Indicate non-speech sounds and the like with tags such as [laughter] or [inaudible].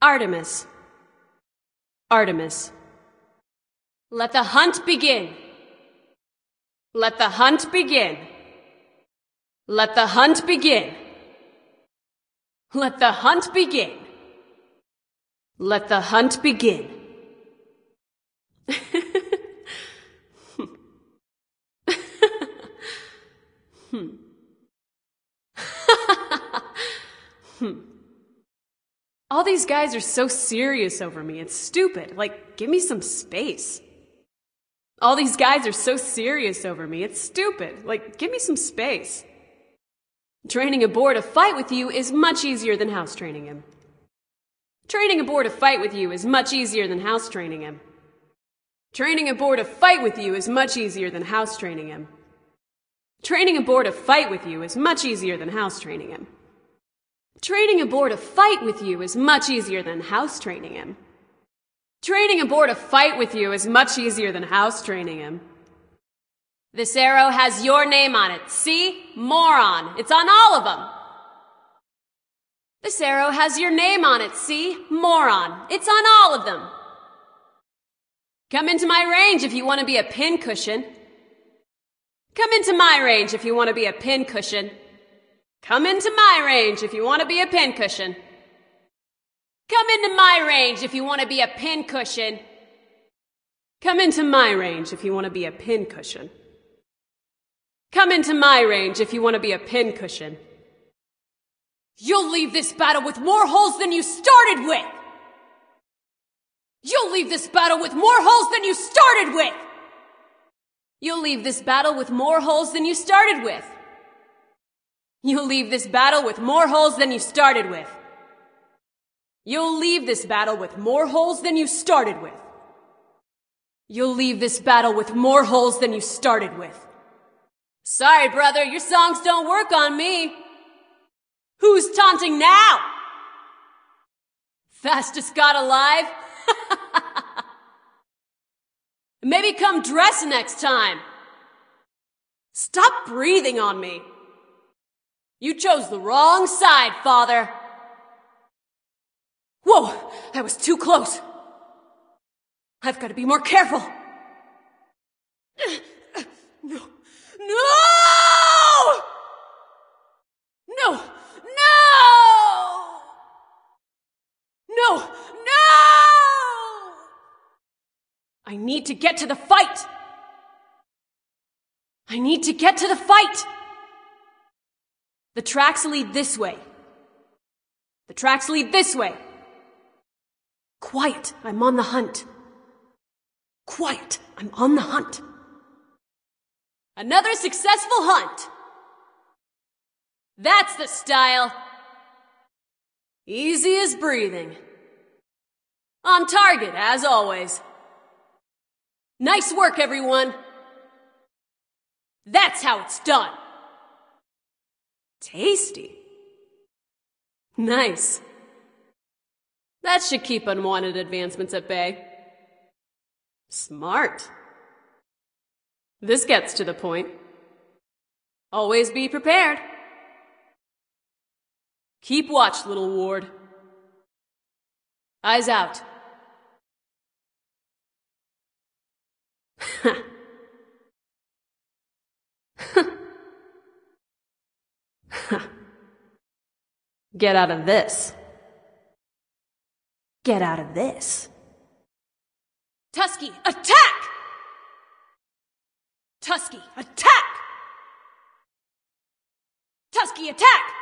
Artemis. Artemis. Let the hunt begin. Let the hunt begin. Let the hunt begin. Let the hunt begin. Let the hunt begin. [laughs] hmm. [laughs] hmm. [laughs] All these guys are so serious over me. It's stupid. Like, give me some space. All these guys are so serious over me. It's stupid. Like, give me some space. Training a boar to fight with you is much easier than house training him. Training a boar to fight with you is much easier than house training him. Training a boar to fight with you is much easier than house training him. Training a boar to fight with you is much easier than house training him. Training a boar to fight with you is much easier than house training him. Training a boar to fight with you is much easier than house training him. This arrow has your name on it. See? Moron. It's on all of them. This arrow has your name on it. See? Moron. It's on all of them. Come into my range if you want to be a pincushion. Come into my range if you want to be a pincushion. Come into my range if you want to be a pincushion. Come into my range if you want to be a pincushion. Come into my range if you want to be a pincushion. Come into my range if you want to be a pincushion. You'll leave this battle with more holes than you started with! You'll leave this battle with more holes than you started with! You'll leave this battle with more holes than you started with! You'll leave this battle with more holes than you started with. You'll leave this battle with more holes than you started with. You'll leave this battle with more holes than you started with. Sorry, brother, your songs don't work on me. Who's taunting now? Fastest god alive? [laughs] Maybe come dress next time. Stop breathing on me. You chose the wrong side, Father! Whoa! I was too close! I've got to be more careful! No! No! No! No! No! No! I need to get to the fight! I need to get to the fight! The tracks lead this way. The tracks lead this way. Quiet, I'm on the hunt. Quiet, I'm on the hunt. Another successful hunt. That's the style. Easy as breathing. On target, as always. Nice work, everyone. That's how it's done. Tasty. Nice. That should keep unwanted advancements at bay. Smart. This gets to the point. Always be prepared. Keep watch, little ward. Eyes out. [laughs] [laughs] [laughs] Get out of this. Get out of this. Tusky, attack! Tusky, attack! Tusky, attack!